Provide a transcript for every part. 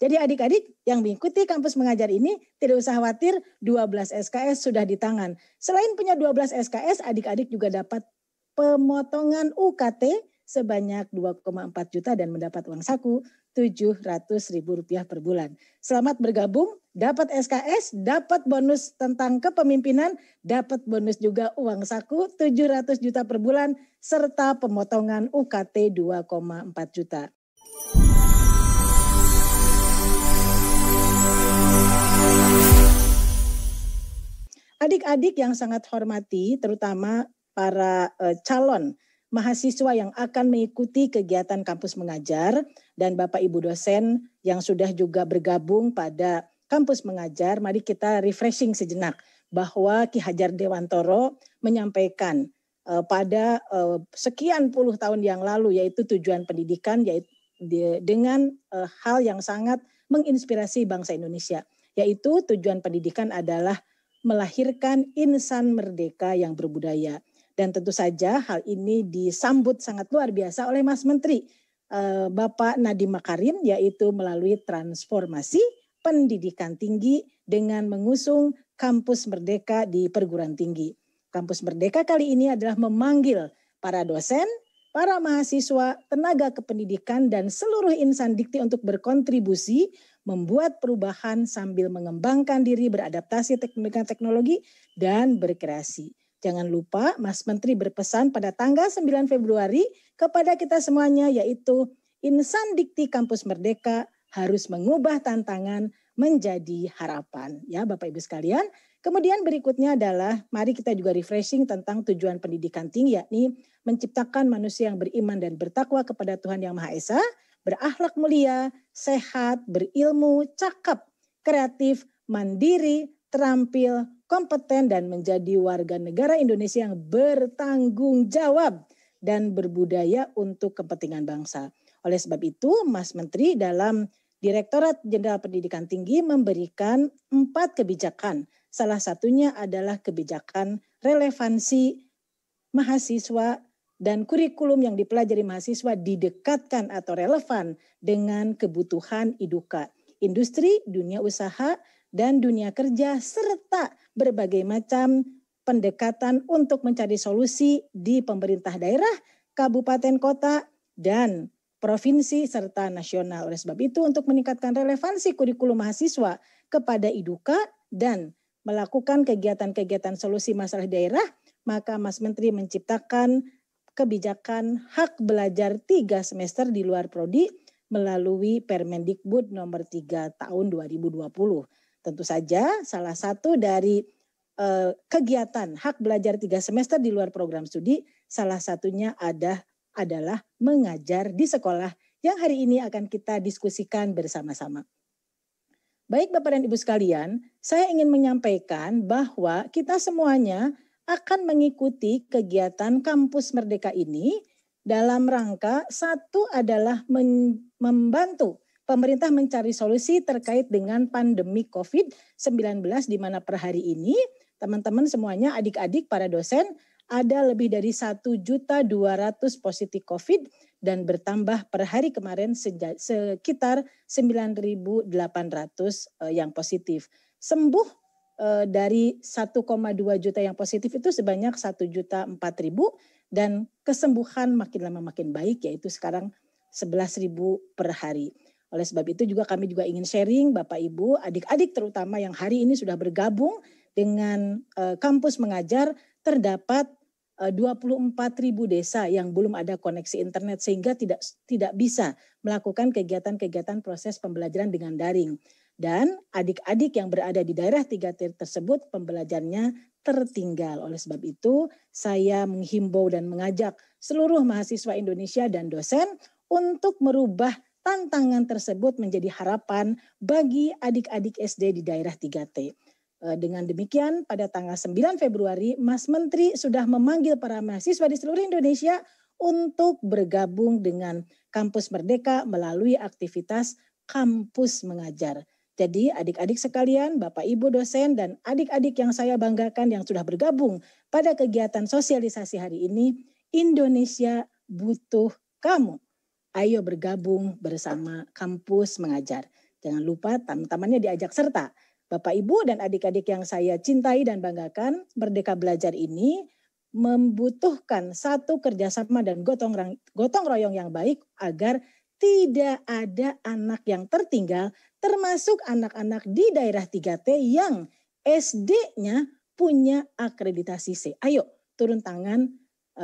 Jadi adik-adik yang mengikuti kampus mengajar ini tidak usah khawatir 12 SKS sudah di tangan. Selain punya 12 SKS, adik-adik juga dapat pemotongan UKT sebanyak 2,4 juta dan mendapat uang saku rp rupiah per bulan. Selamat bergabung, dapat SKS, dapat bonus tentang kepemimpinan, dapat bonus juga uang saku 700 juta per bulan serta pemotongan UKT 2,4 juta. Adik-adik yang sangat hormati, terutama para eh, calon mahasiswa yang akan mengikuti kegiatan kampus mengajar dan Bapak Ibu dosen yang sudah juga bergabung pada kampus mengajar, mari kita refreshing sejenak bahwa Ki Hajar Dewantoro menyampaikan eh, pada eh, sekian puluh tahun yang lalu yaitu tujuan pendidikan yaitu dengan hal yang sangat menginspirasi bangsa Indonesia yaitu tujuan pendidikan adalah melahirkan insan merdeka yang berbudaya. Dan tentu saja hal ini disambut sangat luar biasa oleh Mas Menteri eh, Bapak Nadiem Makarim yaitu melalui transformasi pendidikan tinggi dengan mengusung kampus merdeka di perguruan tinggi. Kampus merdeka kali ini adalah memanggil para dosen, para mahasiswa, tenaga kependidikan, dan seluruh insan dikti untuk berkontribusi membuat perubahan sambil mengembangkan diri, beradaptasi dengan teknologi, dan berkreasi. Jangan lupa Mas Menteri berpesan pada tanggal 9 Februari kepada kita semuanya yaitu insan dikti kampus merdeka harus mengubah tantangan menjadi harapan. Ya Bapak Ibu sekalian, Kemudian berikutnya adalah mari kita juga refreshing tentang tujuan pendidikan tinggi yakni menciptakan manusia yang beriman dan bertakwa kepada Tuhan Yang Maha Esa, berakhlak mulia, sehat, berilmu, cakap, kreatif, mandiri, terampil, kompeten dan menjadi warga negara Indonesia yang bertanggung jawab dan berbudaya untuk kepentingan bangsa. Oleh sebab itu, Mas Menteri dalam Direktorat Jenderal Pendidikan Tinggi memberikan empat kebijakan Salah satunya adalah kebijakan relevansi mahasiswa dan kurikulum yang dipelajari mahasiswa didekatkan atau relevan dengan kebutuhan iduka, industri, dunia usaha, dan dunia kerja, serta berbagai macam pendekatan untuk mencari solusi di pemerintah daerah, kabupaten kota, dan provinsi serta nasional. Oleh sebab itu, untuk meningkatkan relevansi kurikulum mahasiswa kepada iduka dan melakukan kegiatan-kegiatan solusi masalah daerah, maka Mas Menteri menciptakan kebijakan hak belajar tiga semester di luar prodi melalui Permendikbud nomor 3 tahun 2020. Tentu saja salah satu dari eh, kegiatan hak belajar tiga semester di luar program studi salah satunya ada adalah mengajar di sekolah yang hari ini akan kita diskusikan bersama-sama. Baik Bapak dan Ibu sekalian, saya ingin menyampaikan bahwa kita semuanya akan mengikuti kegiatan kampus merdeka ini dalam rangka satu adalah membantu pemerintah mencari solusi terkait dengan pandemi COVID-19 di mana per hari ini teman-teman semuanya adik-adik para dosen ada lebih dari 1.200 positif COVID dan bertambah per hari kemarin sekitar 9.800 eh, yang positif. Sembuh eh, dari 1,2 juta yang positif itu sebanyak 1 juta 4 ribu dan kesembuhan makin lama makin baik yaitu sekarang 11 ribu per hari. Oleh sebab itu juga kami juga ingin sharing Bapak Ibu, adik-adik terutama yang hari ini sudah bergabung dengan eh, kampus mengajar terdapat 24.000 eh, desa yang belum ada koneksi internet sehingga tidak tidak bisa melakukan kegiatan-kegiatan proses pembelajaran dengan daring. Dan adik-adik yang berada di daerah 3T tersebut pembelajarannya tertinggal. Oleh sebab itu, saya menghimbau dan mengajak seluruh mahasiswa Indonesia dan dosen untuk merubah tantangan tersebut menjadi harapan bagi adik-adik SD di daerah 3T Eh, dengan demikian, pada tanggal 9 Februari, Mas Menteri sudah memanggil para mahasiswa di seluruh Indonesia untuk bergabung dengan Kampus Merdeka melalui aktivitas Kampus Mengajar. Jadi adik-adik sekalian, Bapak Ibu dosen dan adik-adik yang saya banggakan yang sudah bergabung pada kegiatan sosialisasi hari ini, Indonesia butuh kamu. Ayo bergabung bersama Kampus Mengajar. Jangan lupa teman-temannya diajak serta Bapak Ibu dan adik-adik yang saya cintai dan banggakan, Merdeka Belajar ini membutuhkan satu kerjasama dan gotong, gotong royong yang baik agar tidak ada anak yang tertinggal, termasuk anak-anak di daerah 3T yang SD-nya punya akreditasi C. Ayo turun tangan,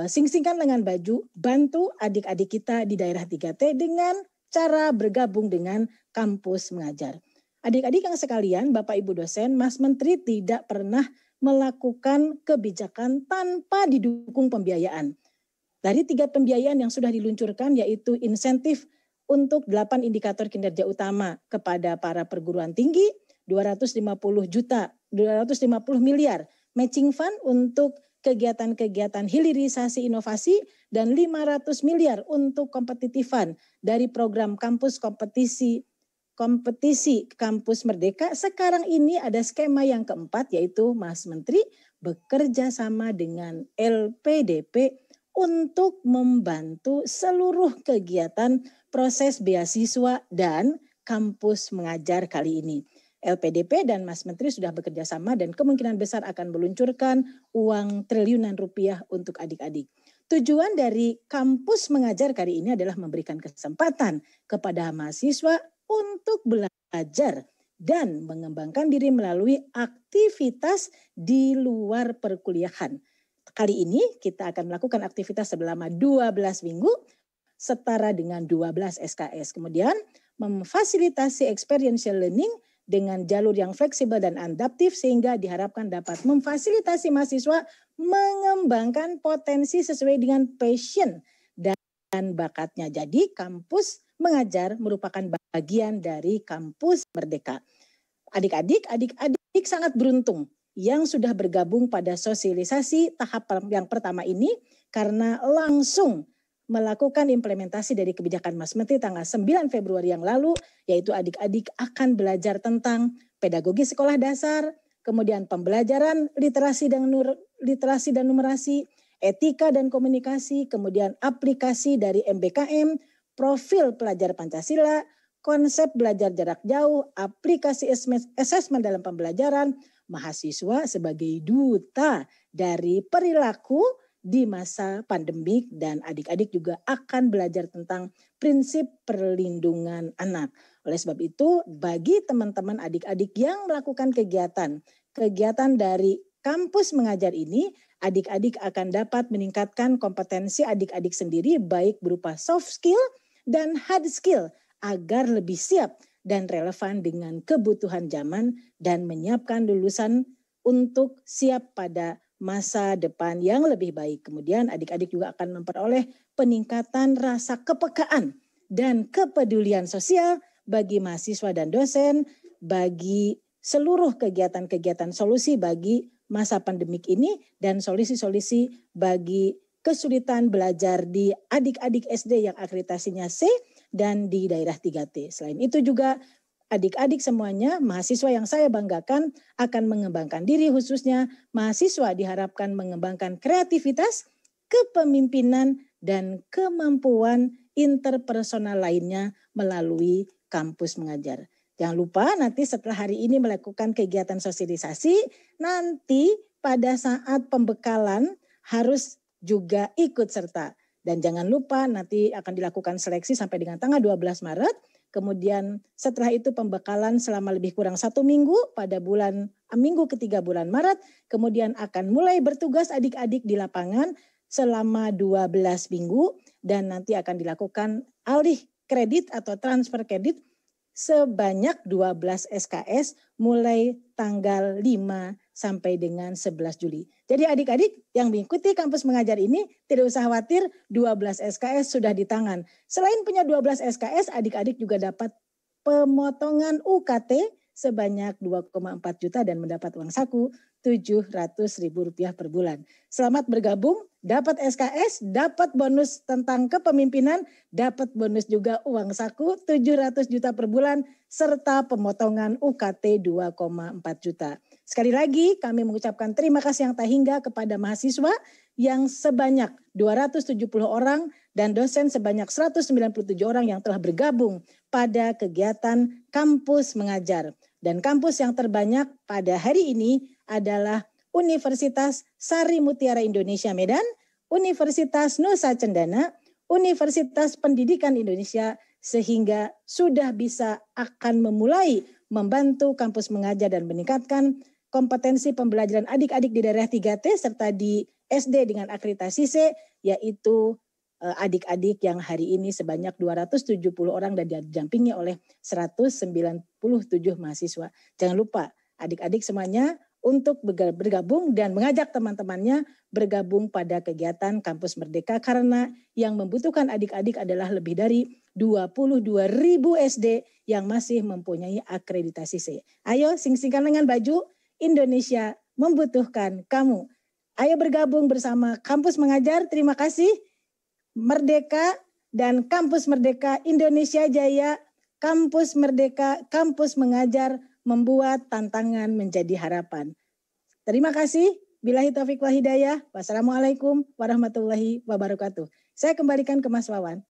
eh, sing-singkan lengan baju, bantu adik-adik kita di daerah 3T dengan cara bergabung dengan kampus mengajar. Adik-adik yang sekalian, Bapak Ibu dosen, Mas Menteri tidak pernah melakukan kebijakan tanpa didukung pembiayaan. Dari tiga pembiayaan yang sudah diluncurkan yaitu insentif untuk delapan indikator kinerja utama kepada para perguruan tinggi 250 juta 250 miliar matching fund untuk kegiatan-kegiatan hilirisasi inovasi dan 500 miliar untuk kompetitifan fund dari program kampus kompetisi kompetisi kampus merdeka, sekarang ini ada skema yang keempat yaitu Mas Menteri bekerja sama dengan LPDP untuk membantu seluruh kegiatan proses beasiswa dan kampus mengajar kali ini. LPDP dan Mas Menteri sudah bekerja sama dan kemungkinan besar akan meluncurkan uang triliunan rupiah untuk adik-adik. Tujuan dari kampus mengajar kali ini adalah memberikan kesempatan kepada mahasiswa untuk belajar dan mengembangkan diri melalui aktivitas di luar perkuliahan. Kali ini kita akan melakukan aktivitas selama 12 minggu setara dengan 12 SKS. Kemudian memfasilitasi experiential learning dengan jalur yang fleksibel dan adaptif sehingga diharapkan dapat memfasilitasi mahasiswa mengembangkan potensi sesuai dengan passion dan bakatnya. Jadi kampus mengajar merupakan bagian dari kampus merdeka. Adik-adik, adik-adik sangat beruntung yang sudah bergabung pada sosialisasi tahap yang pertama ini karena langsung melakukan implementasi dari kebijakan Mas Menteri tanggal 9 Februari yang lalu, yaitu adik-adik akan belajar tentang pedagogi sekolah dasar, kemudian pembelajaran literasi dan nur, literasi dan numerasi, etika dan komunikasi, kemudian aplikasi dari MBKM, profil pelajar Pancasila, konsep belajar jarak jauh, aplikasi asesmen dalam pembelajaran, mahasiswa sebagai duta dari perilaku di masa pandemik dan adik-adik juga akan belajar tentang prinsip perlindungan anak. Oleh sebab itu, bagi teman-teman adik-adik yang melakukan kegiatan, kegiatan dari kampus mengajar ini, adik-adik akan dapat meningkatkan kompetensi adik-adik sendiri baik berupa soft skill dan hard skill agar lebih siap dan relevan dengan kebutuhan zaman dan menyiapkan lulusan untuk siap pada masa depan yang lebih baik. Kemudian adik-adik juga akan memperoleh peningkatan rasa kepekaan dan kepedulian sosial bagi mahasiswa dan dosen, bagi seluruh kegiatan-kegiatan solusi bagi masa pandemik ini dan solusi-solusi bagi kesulitan belajar di adik-adik SD yang akreditasinya C dan di daerah 3T. Selain itu juga adik-adik semuanya, mahasiswa yang saya banggakan akan mengembangkan diri khususnya mahasiswa diharapkan mengembangkan kreativitas, kepemimpinan, dan kemampuan interpersonal lainnya melalui kampus mengajar. Jangan lupa nanti setelah hari ini melakukan kegiatan sosialisasi, nanti pada saat pembekalan harus juga ikut serta. Dan jangan lupa nanti akan dilakukan seleksi sampai dengan tanggal 12 Maret. Kemudian setelah itu pembekalan selama lebih kurang satu minggu pada bulan minggu ketiga bulan Maret. Kemudian akan mulai bertugas adik-adik di lapangan selama 12 minggu. Dan nanti akan dilakukan alih kredit atau transfer kredit sebanyak 12 SKS mulai tanggal 5 sampai dengan 11 Juli. Jadi adik-adik yang mengikuti kampus mengajar ini tidak usah khawatir 12 SKS sudah di tangan. Selain punya 12 SKS, adik-adik juga dapat pemotongan UKT sebanyak 2,4 juta dan mendapat uang saku Rp700.000 per bulan. Selamat bergabung, dapat SKS, dapat bonus tentang kepemimpinan, dapat bonus juga uang saku 700 juta per bulan serta pemotongan UKT 2,4 juta. Sekali lagi kami mengucapkan terima kasih yang tak hingga kepada mahasiswa yang sebanyak 270 orang dan dosen sebanyak 197 orang yang telah bergabung pada kegiatan kampus mengajar. Dan kampus yang terbanyak pada hari ini adalah Universitas Sari Mutiara Indonesia Medan, Universitas Nusa Cendana, Universitas Pendidikan Indonesia sehingga sudah bisa akan memulai membantu kampus mengajar dan meningkatkan kompetensi pembelajaran adik-adik di daerah 3T serta di SD dengan akreditasi C yaitu eh, adik-adik yang hari ini sebanyak 270 orang dan didampingi oleh 197 mahasiswa. Jangan lupa adik-adik semuanya untuk bergabung dan mengajak teman-temannya bergabung pada kegiatan Kampus Merdeka karena yang membutuhkan adik-adik adalah lebih dari 22 ribu SD yang masih mempunyai akreditasi C. Ayo sing-singkan lengan baju, Indonesia membutuhkan kamu. Ayo bergabung bersama Kampus Mengajar. Terima kasih. Merdeka dan Kampus Merdeka Indonesia Jaya, Kampus Merdeka, Kampus Mengajar membuat tantangan menjadi harapan. Terima kasih. Bilahi Taufik wa Hidayah. Wassalamualaikum warahmatullahi wabarakatuh. Saya kembalikan ke Mas Wawan.